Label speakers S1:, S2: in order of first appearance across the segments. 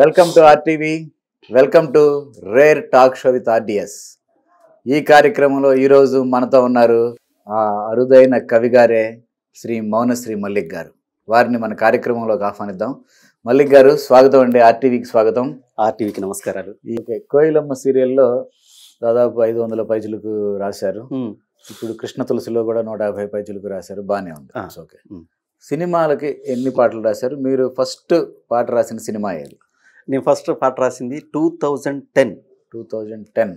S1: Welcome to RTV welcome to rare talk show with RDS ఈ కార్యక్రమంలో ఈరోజు మనతో ఉన్నారు ఆ అరుదైన కవిగారే శ్రీ మౌనశ్రీ మల్లిక్ గారు వారిని మన కార్యక్రమంలోకి ఆహ్వానిద్దాం మల్లిక్ గారు స్వాగతం అండి ఆర్టీవీకి స్వాగతం ఆర్టీవీకి నమస్కారాలు ఈ కోయిలమ్మ సీరియల్లో దాదాపు ఐదు వందల పైజులకు రాశారు ఇప్పుడు కృష్ణ తులసిలో కూడా నూట యాభై పైజులకు రాశారు బాగానే ఉంది ఓకే సినిమాలకి ఎన్ని పాటలు రాశారు మీరు ఫస్ట్ పాట రాసిన సినిమా ఏది నేను ఫస్ట్ పాట రాసింది two
S2: thousand ten two thousand ten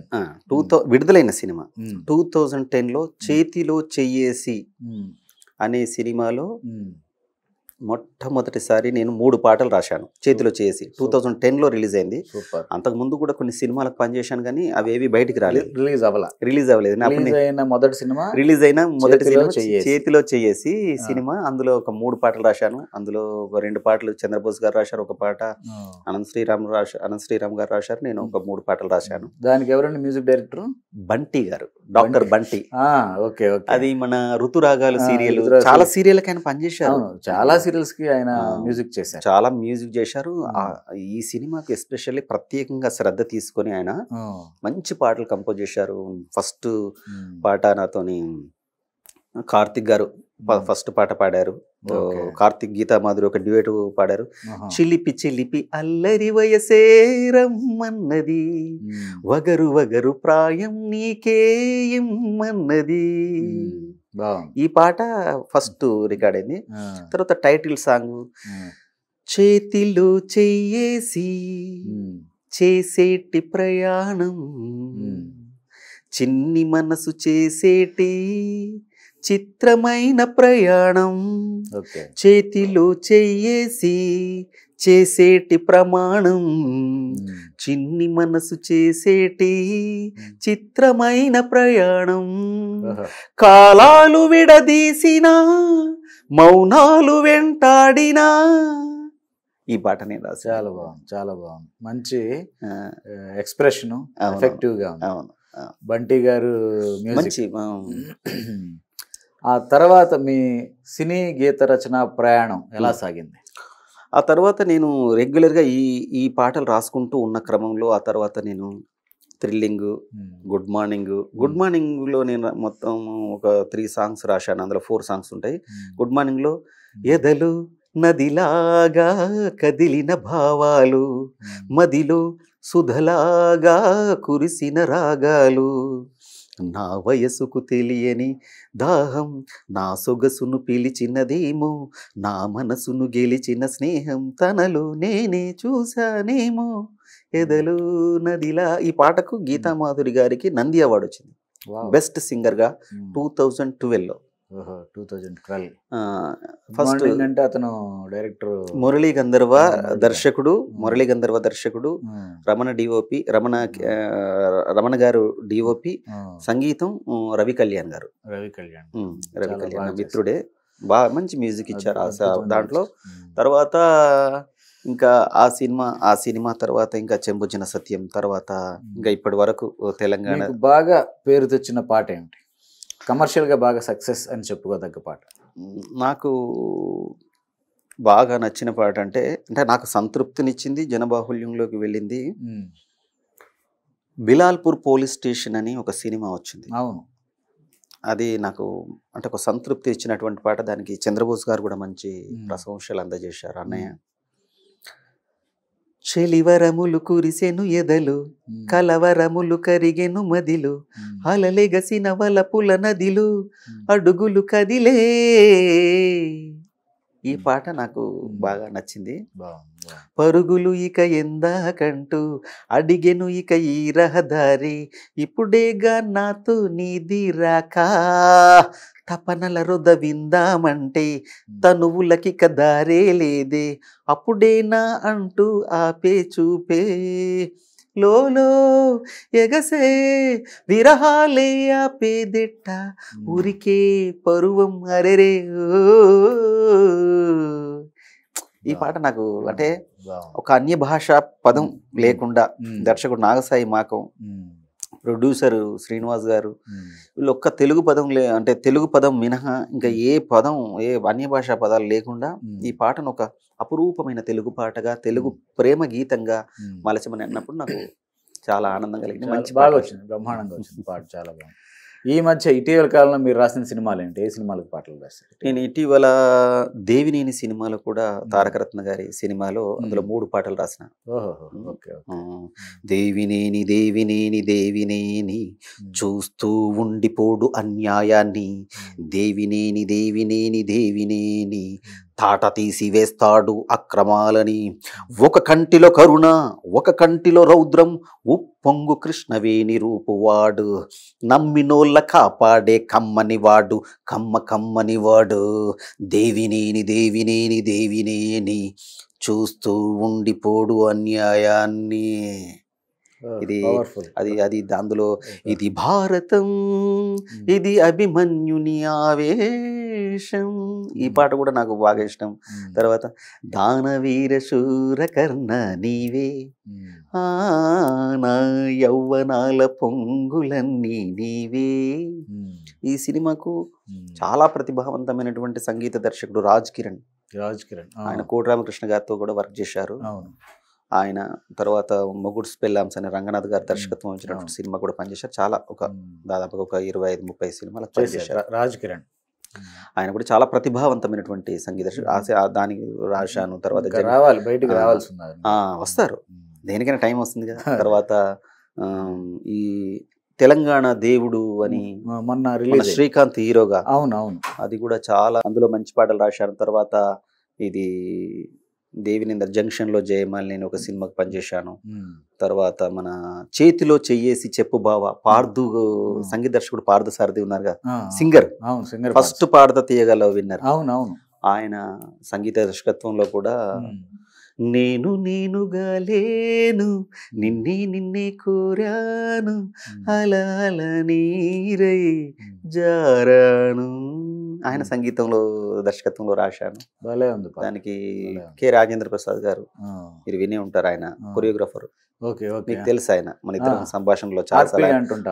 S2: two thou విడుదలైన సినిమా టూ థౌజండ్ టెన్లో చేతిలో చెయ్యేసి hmm. అనే సినిమాలో hmm. మొట్టమొదటిసారి నేను మూడు పాటలు రాశాను చేతిలో చేసి టూ థౌజండ్ టెన్లో రిలీజ్ అయింది అంతకు ముందు కూడా కొన్ని సినిమాలకు పనిచేశాను కానీ అవి ఏవి బయటికి రాలేదు రిలీజ్ అవ్వలా రిలీజ్ అవ్వలేదు
S1: మొదటి సినిమా రిలీజ్ అయిన మొదటి చేతిలో
S2: చేసి సినిమా అందులో ఒక మూడు పాటలు రాశాను అందులో ఒక రెండు పాటలు చంద్రబోస్ గారు రాశారు ఒక పాట అనంత శ్రీరామ్ రాశారు అనంత శ్రీరామ్ గారు రాశారు నేను ఒక మూడు పాటలు రాశాను
S1: దానికి ఎవరండి మ్యూజిక్ డైరెక్టర్
S2: బంటి గారు డాక్టర్ బంటి ఓకే అది మన ఋతురాగాలు సీరియల్ చాలా
S1: సీరియల్ కైనా పనిచేశారు చాలా సీరియల్స్ కి ఆయన
S2: మ్యూజిక్ చేశారు చాలా మ్యూజిక్ చేశారు ఈ సినిమాకి ఎస్పెషల్లీ ప్రత్యేకంగా శ్రద్ధ తీసుకొని ఆయన మంచి పాటలు కంపోజ్ చేశారు ఫస్ట్ పాట నాతోని కార్తిక్ గారు ఫస్ట్ hmm. పాట పాడారు కార్తిక్ గీత మాధురి ఒక డ్యూయేట్ పాడారు చిలిపి చిలిపి అల్లరి వయసే రమ్మన్నది hmm. వగరు వగరు ప్రాయం నీకేయమ్మన్నది hmm. ఈ పాట ఫస్ట్ రికార్డ్ అయింది తర్వాత టైటిల్ సాంగ్ చేతిలో చెయ్యేసి చేసేటి ప్రయాణం చిన్ని మనసు చేసేటి చిత్రమైన ప్రయాణం చేతిలో చెయ్యేసి చేసేటి ప్రమాణం చిన్ని మనసు చేసేటి చిత్రమైన ప్రయాణం కాలాలు విడదీసిన
S1: మౌనాలు
S2: వెంటాడినా
S1: ఈ పాట నేను రాసి చాలా బాగుంది చాలా బాగుంది మంచి ఎక్స్ప్రెషను ఎఫెక్టివ్గా గా బంటి గారు మంచి ఆ తర్వాత మీ సినీ గీత రచన ప్రయాణం ఎలా సాగింది
S2: ఆ తర్వాత నేను రెగ్యులర్గా ఈ ఈ పాటలు రాసుకుంటూ ఉన్న క్రమంలో ఆ తర్వాత నేను థ్రిల్లింగ్ గుడ్ మార్నింగ్ గుడ్ మార్నింగ్లో నేను మొత్తం ఒక త్రీ సాంగ్స్ రాశాను అందులో ఫోర్ సాంగ్స్ ఉంటాయి గుడ్ మార్నింగ్లో ఎదలు నదిలాగా కదిలిన భావాలు మదిలో సుధలాగా కురిసిన రాగాలు నా వయసుకు తెలియని దాహం నా సొగసును పిలిచినదేమో నా మనసును గెలిచిన స్నేహం తనలో నేనే చూశానేమో ఎదలు నదిలా ఈ పాటకు గీతామాధురి గారికి నంది అవార్డు వచ్చింది బెస్ట్ సింగర్గా టూ థౌజండ్ ట్వెల్వ్లో
S1: టూ ఫస్ట్ ఏంటంటే అతను డైరెక్టర్ మురళీ
S2: గంధర్వ దర్శకుడు మురళీ గంధర్వ దర్శకుడు రమణ డిఓపి రమణ రమణ గారు డిఓపి సంగీతం రవి కళ్యాణ్ గారు రవి కళ్యాణ్ రవి కళ్యాణ్ మిత్రుడే బాగా మంచి మ్యూజిక్ ఇచ్చారు దాంట్లో తర్వాత ఇంకా ఆ సినిమా ఆ సినిమా తర్వాత ఇంకా చెంబుజన సత్యం తర్వాత ఇంకా ఇప్పటి వరకు తెలంగాణ
S1: బాగా పేరు తెచ్చిన పాట ఏంటి కమర్షియల్గా బాగా సక్సెస్ అని చెప్పుకోదగ్గ పాట
S2: నాకు బాగా నచ్చిన పాట అంటే అంటే నాకు సంతృప్తినిచ్చింది జనబాహుల్యంలోకి వెళ్ళింది బిలాల్పూర్ పోలీస్ స్టేషన్ అని ఒక సినిమా వచ్చింది అవును అది నాకు అంటే ఒక సంతృప్తి ఇచ్చినటువంటి పాట దానికి చంద్రబోస్ గారు కూడా మంచి ప్రశంసలు అందజేశారు అన్నయ్య ಶೆಲಿವರ ಮುಲು ಎದಲು ಕಲವರ ಕರಿಗೆನು ಮದಿಲು ಹಾಲಲೆಗಸಿನವಲ ಪುಲ ನದಿಲು ಅಡುಗುಲು ಕದಿಲೇ ఈ పాట నాకు బాగా నచ్చింది పరుగులు ఇక ఎందాకంటూ అడిగెను ఇక ఈ రహదారి ఇప్పుడేగా నాతో నీది రాకా తపనల రుద విందామంటే తనువులకి కదారే లేదే అప్పుడేనా అంటూ ఆపే చూపే లోలో ఎగసే విరహాలే ఆపేదిట్ట ఊరికే పరువం అరెరే ఈ పాట నాకు అంటే ఒక అన్య భాష పదం లేకుండా దర్శకుడు నాగసాయి మాకం ప్రొడ్యూసర్ శ్రీనివాస్ గారు వీళ్ళు ఒక్క తెలుగు పదం లే అంటే తెలుగు పదం మినహా ఇంకా ఏ పదం ఏ అన్య భాషా పదాలు లేకుండా ఈ పాటను ఒక అపురూపమైన తెలుగు పాటగా తెలుగు ప్రేమ గీతంగా మలచమని అన్నప్పుడు నాకు చాలా ఆనందం
S1: కలిగింది మంచి బాగా వచ్చింది బ్రహ్మాండంగా వచ్చింది పాట చాలా బాగుంది ఈ మధ్య ఇటీవల కాలంలో మీరు రాసిన సినిమాలు ఏంటి ఏ సినిమాలకు పాటలు రాశారు
S2: నేను ఇటీవల దేవినేని సినిమాలో కూడా తారకరత్న గారి సినిమాలో అందులో మూడు పాటలు రాసిన దేవినేని దేవినేని దేవినేని చూస్తూ ఉండిపోడు అన్యాయాన్ని దేవినేని దేవినేని దేవినేని తాట తీసి వేస్తాడు అక్రమాలని ఒక కంటిలో కరుణ ఒక కంటిలో రౌద్రం ఉప్పొంగు కృష్ణవేణి రూపువాడు నమ్మినోళ్ళ కాపాడే కమ్మని వాడు కమ్మ కమ్మని వాడు దేవినేని దేవినేని దేవినేని చూస్తూ ఉండిపోడు అన్యాయాన్ని ఇది అది అది అందులో ఇది భారతం ఇది అభిమన్యుని ఆవే దేశం ఈ పాట కూడా నాకు బాగా ఇష్టం తర్వాత దానవీర శూర కర్ణ నీవే నా యౌవనాల పొంగులన్నీ నీవే ఈ సినిమాకు చాలా ప్రతిభావంతమైనటువంటి సంగీత దర్శకుడు రాజ్ కిరణ్
S1: రాజ్ కిరణ్ ఆయన
S2: కోటరామకృష్ణ గారితో కూడా వర్క్ చేశారు ఆయన తర్వాత మొగుడు పెళ్ళాంస్ అనే రంగనాథ్ గారు దర్శకత్వం వచ్చినటువంటి సినిమా కూడా పనిచేశారు చాలా ఒక దాదాపుగా ఒక ఇరవై ఐదు ముప్పై సినిమాలు రాజ్ కిరణ్ ఆయన కూడా చాలా ప్రతిభావంతమైనటువంటి సంగీత దానికి రాశాను తర్వాత రావాలి బయటకు రావాల్సి వస్తారు దేనికైనా టైం వస్తుంది కదా తర్వాత ఈ తెలంగాణ దేవుడు అని మొన్న రిలీజ్ శ్రీకాంత్ హీరోగా అవునవును అది కూడా చాలా అందులో మంచి పాటలు రాశాను తర్వాత ఇది దేవినింద జంక్షన్లో జయమాల్ నేను ఒక సినిమాకి పనిచేశాను తర్వాత మన చేతిలో చెయ్యేసి చెప్పు బావ పార్దు సంగీత దర్శకుడు పార్దు సారథి ఉన్నారు కదా సింగర్ సింగర్ ఫస్ట్ పార్ద తీయగల విన్నారు అవునవును ఆయన సంగీత దర్శకత్వంలో కూడా నేను నేనుగా లేను నిన్నే నిన్నే కోరాను అలా అలా నీరై జారాను ఆయన సంగీతంలో దర్శకత్వంలో రాశాను భలే ఉంది దానికి కె రాజేంద్ర ప్రసాద్ గారు మీరు వినే ఉంటారు ఆయన కొరియోగ్రాఫర్
S1: ఓకే ఓకే మీకు తెలుసు
S2: ఆయన మన ఇద్దరు సంభాషణలో చాలా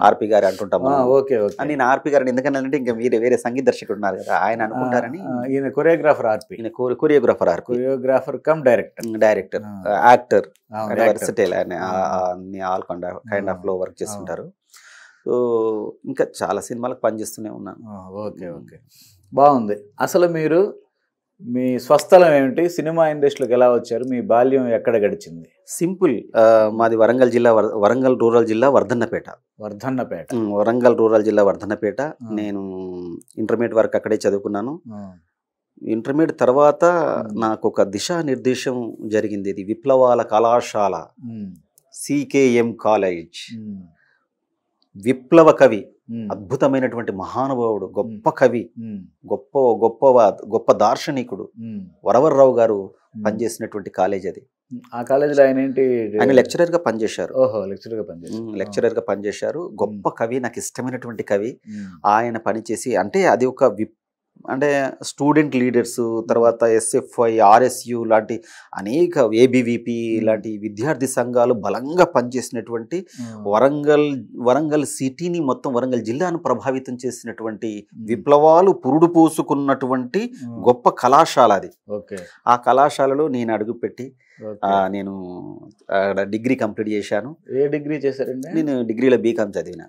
S2: ఆర్పి గారు అంటుంటాం ఓకే నేను ఆర్పి గారు ఎందుకంటే ఇంకా మీరు వేరే సంగీత దర్శకుడు ఉన్నారు కదా ఆయన అనుకుంటారని ఈయన choreographer RP choreographer RP choreographer cum director director actor versatile ఆయన ఆల్ కైండ్ ఆఫ్ లో
S1: వర్క్ చేస్తుంటారు సో ఇంకా చాలా సినిమాలకు పనిచేస్తూనే ఉన్నాను ఓకే ఓకే బాగుంది అసలు మీరు మీ స్వస్థలం ఏమిటి సినిమా ఇండస్ట్రీలోకి ఎలా వచ్చారు మీ బాల్యం ఎక్కడ గడిచింది సింపుల్ మాది వరంగల్ జిల్లా వరంగల్ రూరల్ జిల్లా
S2: వర్ధన్నపేట వర్ధన్నపేట వరంగల్ రూరల్ జిల్లా వర్ధన్నపేట నేను ఇంటర్మీడియట్ వరకు అక్కడే చదువుకున్నాను ఇంటర్మీడియట్ తర్వాత నాకు ఒక నిర్దేశం జరిగింది ఇది విప్లవాల కళాశాల సికేఎం కాలేజ్ విప్లవ కవి అద్భుతమైనటువంటి మహానుభావుడు గొప్ప కవి గొప్ప గొప్ప గొప్ప దార్శనికుడు వరవర్రావు గారు పనిచేసినటువంటి కాలేజ్ అది
S1: ఆ కాలేజీలో ఆయన ఏంటి ఆయన
S2: లెక్చరర్ గా పనిచేశారు ఓహో లెక్చరర్ గా పనిచేశారు లెక్చరర్ గా పనిచేశారు గొప్ప కవి నాకు ఇష్టమైనటువంటి కవి ఆయన పనిచేసి అంటే అది ఒక అంటే స్టూడెంట్ లీడర్స్ తర్వాత ఎస్ఎఫ్ఐ ఆర్ఎస్యు లాంటి అనేక ఏబివిపి లాంటి విద్యార్థి సంఘాలు బలంగా పనిచేసినటువంటి వరంగల్ వరంగల్ సిటీని మొత్తం వరంగల్ జిల్లాను ప్రభావితం చేసినటువంటి విప్లవాలు పురుడు పోసుకున్నటువంటి గొప్ప కళాశాల అది ఆ కళాశాలలో నేను అడుగుపెట్టి నేను అక్కడ డిగ్రీ కంప్లీట్ చేశాను
S1: ఏ డిగ్రీ చేశారండి నేను
S2: డిగ్రీలో బీకామ్ చదివిన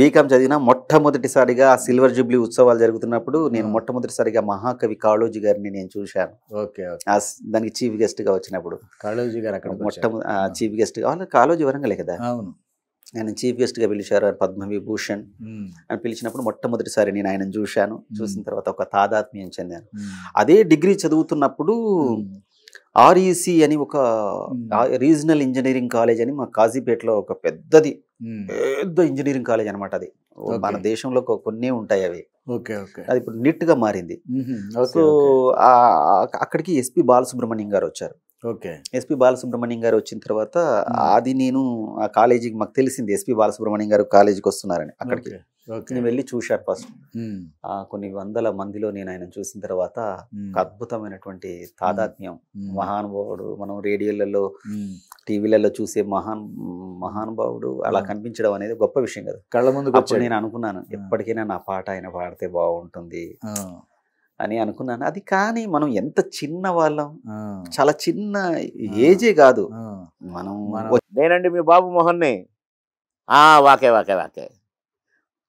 S2: బీకామ్ చదివిన మొట్టమొదటిసారిగా సిల్వర్ జూబ్లీ ఉత్సవాలు జరుగుతున్నప్పుడు నేను మొట్టమొదటిసారిగా మహాకవి కాళోజీ గారిని నేను చూశాను దానికి చీఫ్ గెస్ట్ గా వచ్చినప్పుడు
S1: కాళోజీ గారు అక్కడ
S2: మొట్టమొదటి చీఫ్ గెస్ట్ వాళ్ళు కాళోజీ వరంగలే కదా అవును ఆయన చీఫ్ గెస్ట్ గా పిలిచారు పద్మవిభూషణ్ అని పిలిచినప్పుడు మొట్టమొదటిసారి నేను ఆయన చూశాను చూసిన తర్వాత ఒక తాదాత్మ్యం చెందాను అదే డిగ్రీ చదువుతున్నప్పుడు ఆర్ఈసి e అని ఒక రీజనల్ ఇంజనీరింగ్ కాలేజ్ అని మా కాజీపేటలో ఒక పెద్దది hmm. పెద్ద ఇంజనీరింగ్ కాలేజ్ అనమాట అది మన దేశంలో కొన్ని ఉంటాయి అవి ఓకే ఓకే అది ఇప్పుడు నిట్ గా మారింది సో అక్కడికి ఎస్పి బాలసుబ్రహ్మణ్యం గారు వచ్చారు ఓకే ఎస్పి బాలసుబ్రహ్మణ్యం గారు వచ్చిన తర్వాత అది నేను ఆ కాలేజీకి మాకు తెలిసింది ఎస్పి బాలసుబ్రహ్మణ్యం గారు కాలేజీకి వస్తున్నారని అక్కడికి నేను వెళ్ళి చూశాను ఫస్ట్ కొన్ని వందల మందిలో నేను ఆయన చూసిన తర్వాత ఒక అద్భుతమైనటువంటి తాదాత్మ్యం మహానుభావుడు మనం రేడియోలలో టీవీలలో చూసే మహాన్ మహానుభావుడు అలా కనిపించడం అనేది గొప్ప విషయం కదా కళ్ళ ముందు నేను అనుకున్నాను ఎప్పటికైనా నా పాట ఆయన పాడితే బాగుంటుంది అని అనుకున్నాను అది కానీ మనం ఎంత చిన్న వాళ్ళం చాలా చిన్న ఏజే కాదు మనం నేనండి మీ బాబు మోహన్ని వాకే వాకే వాకే